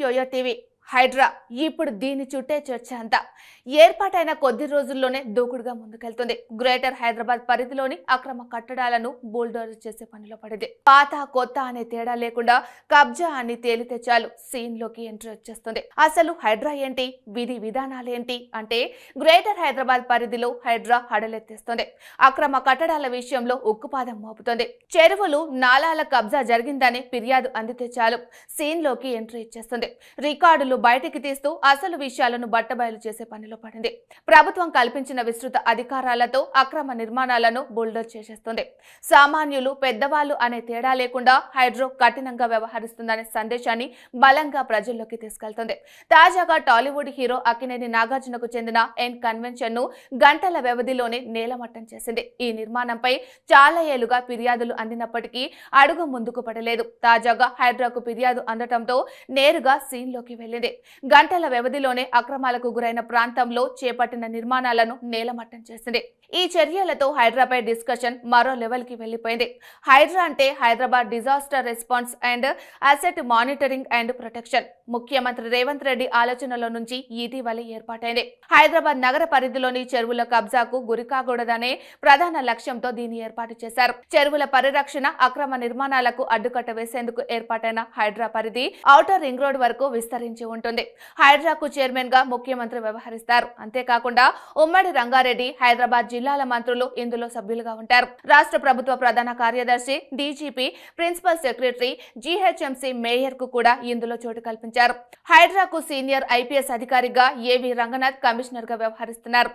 Yoyo TV. Hydraa ఇప్పుడు దీని చుట్టే చర్చ అంతా ఏర్పాటైన కొద్ది రోజుల్లోనే దూకుడుగా ముందుకెళ్తుంది గ్రేటర్ హైదరాబాద్ పరిధిలోని అక్రమ కట్టడాలను బోల్డోర్ చేసే పనిలో పడింది పాత కొత్త అనే తేడా లేకుండా కబ్జా అని తేలితే చాలు సీన్ లోకి ఎంట్రీ వచ్చేస్తుంది అసలు హైడ్రా ఏంటి విధి ఏంటి అంటే గ్రేటర్ హైదరాబాద్ పరిధిలో హైడ్రా హడలెత్తేస్తుంది అక్రమ కట్టడాల విషయంలో ఉక్కుపాదం మోపుతుంది చెరువులు నాలాల కబ్జా జరిగిందని ఫిర్యాదు అందితే చాలు సీన్ లోకి ఎంట్రీ ఇచ్చేస్తుంది రికార్డులు బయటికి తీస్తూ అసలు విషయాలను బట్టబయలు చేసే పనిలో పడింది ప్రభుత్వం కల్పించిన విస్తృత అధికారాలతో అక్రమ నిర్మాణాలను బుల్డోర్ చేసేస్తుంది సామాన్యులు పెద్దవాళ్లు అనే తేడా లేకుండా హైడ్రో కఠినంగా వ్యవహరిస్తుందనే సందేశాన్ని బలంగా ప్రజల్లోకి తీసుకెళ్తుంది తాజాగా టాలీవుడ్ హీరో అక్కినేని నాగార్జునకు చెందిన ఎన్ కన్వెన్షన్ ను గంటల వ్యవధిలోనే నేలమట్టం చేసింది ఈ నిర్మాణంపై చాలా ఏళ్లుగా ఫిర్యాదులు అందినప్పటికీ అడుగు ముందుకు పడలేదు తాజాగా హైడ్రాకు ఫిర్యాదు అందటంతో నేరుగా సీన్లోకి వెళ్లింది చేసింది గంటల వ్యవధిలోనే అక్రమాలకు గురైన ప్రాంతంలో చేపట్టిన నిర్మాణాలను నేలమట్టం చేసింది ఈ చర్యలతో హైదరాబాద్ డిస్కషన్ మరో లెవెల్ కి వెళ్లిపోయింది హైడ్రా అంటే Hyderabad disaster response and asset monitoring and protection ముఖ్యమంత్రి రేవంత్ రెడ్డి ఆలోచనల నుంచి ఇటీవలే ఏర్పాటైంది హైదరాబాద్ నగర పరిధిలోని చెరువుల కబ్జాకు గురికాకూడదనే ప్రధాన లక్ష్యంతో దీన్ని ఏర్పాటు చేశారు చెరువుల పరిరక్షణ అక్రమ నిర్మాణాలకు అడ్డుకట్ట వేసేందుకు ఏర్పాటైన హైడ్రా పరిధి ఔటర్ రింగ్ రోడ్ వరకు విస్తరించి ఉంటుంది హైడ్రాకు చైర్మన్ గా ముఖ్యమంత్రి వ్యవహరిస్తారు అంతేకాకుండా ఉమ్మడి రంగారెడ్డి హైదరాబాద్ జిల్లాల మంత్రులు ఇందులో సభ్యులుగా ఉంటారు రాష్ట్ర ప్రభుత్వ ప్రధాన కార్యదర్శి DGP principal secretary GHMC mayor కు కూడా ఇందులో చోటు కల్పించారు హైడ్రాకు సీనియర్ ఐపీఎస్ అధికారిగా ఏవి రంగనాథ్ కమిషనర్ గా వ్యవహరిస్తున్నారు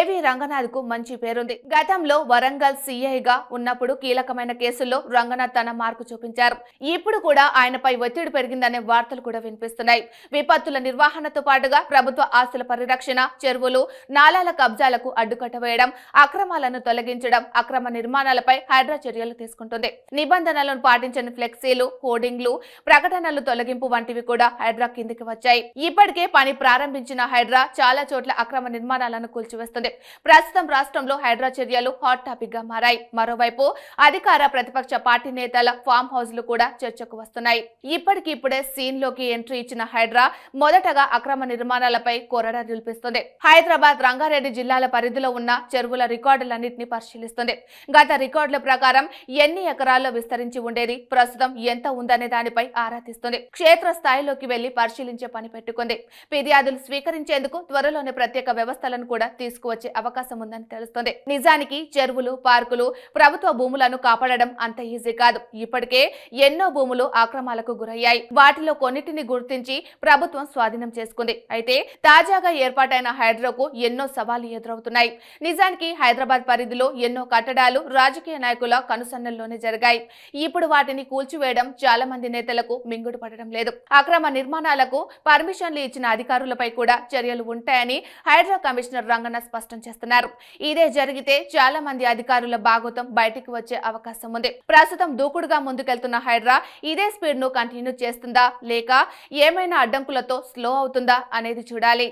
ఏవి రంగనాథ్ కు మంచి పేరుంది గతంలో వరంగల్ సీఐగా ఉన్నప్పుడు కీలకమైన కేసుల్లో రంగనాథ్ తన మార్కు చూపించారు ఇప్పుడు కూడా ఆయనపై ఒత్తిడి పెరిగిందనే వార్తలు కూడా వినిపిస్తున్నాయి విపత్తుల నిర్వహణతో పాటుగా ప్రభుత్వ ఆస్తుల పరిరక్షణ చెరువులు నాలాల కబ్జాలకు అడ్డుకట్ట వేయడం అక్రమాలను తొలగించడం అక్రమ నిర్మాణాలపై హైడ్రా చర్యలు తీసుకుంటుంది నిబంధనలను పాటించని ఫ్లెక్సీలు హోర్డింగ్లు ప్రకటనలు తొలగింపు వంటివి కూడా హైడ్రా కిందికి వచ్చాయి ఇప్పటికే పని ప్రారంభించిన హైడ్రా చాలా చోట్ల అక్రమ నిర్మాణాలను కూల్చివేస్తుంది ప్రస్తుతం రాష్ట్రంలో హైడ్రా చర్యలు హాట్ టాపిక్ గా మారాయి మరోవైపు అధికార ప్రతిపక్ష పార్టీ నేతల ఫామ్ హౌస్ లు కూడా చర్చకు వస్తున్నాయి ఇప్పటికిప్పుడే సీన్ లోకి ఎంట్రీ ఇచ్చిన హైడ్రా మొదటగా అక్రమ నిర్మాణాలపై కొరడా నిలిపిస్తుంది హైదరాబాద్ రంగారెడ్డి జిల్లాల పరిధిలో ఉన్న చెరువు చెరువుల రికార్డులన్నింటినీ పరిశీలిస్తుంది గత రికార్డుల ప్రకారం ఎన్ని ఎకరాల్లో విస్తరించి ఉండేది ప్రస్తుతం ఎంత ఉందనే దానిపై ఆరా తీస్తుంది క్షేత్ర స్థాయిలోకి వెళ్లి పరిశీలించే పని పెట్టుకుంది ఫిర్యాదులు స్వీకరించేందుకు త్వరలోనే ప్రత్యేక వ్యవస్థలను కూడా తీసుకువచ్చే అవకాశం ఉందని తెలుస్తుంది నిజానికి చెరువులు పార్కులు ప్రభుత్వ భూములను కాపాడడం అంత ఈజీ కాదు ఇప్పటికే ఎన్నో భూములు ఆక్రమాలకు గురయ్యాయి వాటిలో కొన్నిటిని గుర్తించి ప్రభుత్వం స్వాధీనం చేసుకుంది అయితే తాజాగా ఏర్పాటైన హైడ్రోకు ఎన్నో సవాళ్లు ఎదురవుతున్నాయి నిజానికి నిజానికి హైదరాబాద్ పరిధిలో ఎన్నో కట్టడాలు రాజకీయ నాయకుల కనుసన్నల్లోనే జరిగాయి ఇప్పుడు వాటిని కూల్చివేయడం చాలా మంది నేతలకు మింగుడు పడడం లేదు అక్రమ నిర్మాణాలకు పర్మిషన్లు ఇచ్చిన అధికారులపై కూడా చర్యలు ఉంటాయని హైడ్రా కమిషనర్ రంగన్న స్పష్టం చేస్తున్నారు ఇదే జరిగితే చాలా మంది అధికారుల భాగోతం బయటికి వచ్చే అవకాశం ఉంది ప్రస్తుతం దూకుడుగా ముందుకెళ్తున్న హైడ్రా ఇదే స్పీడ్ ను కంటిన్యూ చేస్తుందా లేక ఏమైనా అడ్డంకులతో స్లో అవుతుందా అనేది చూడాలి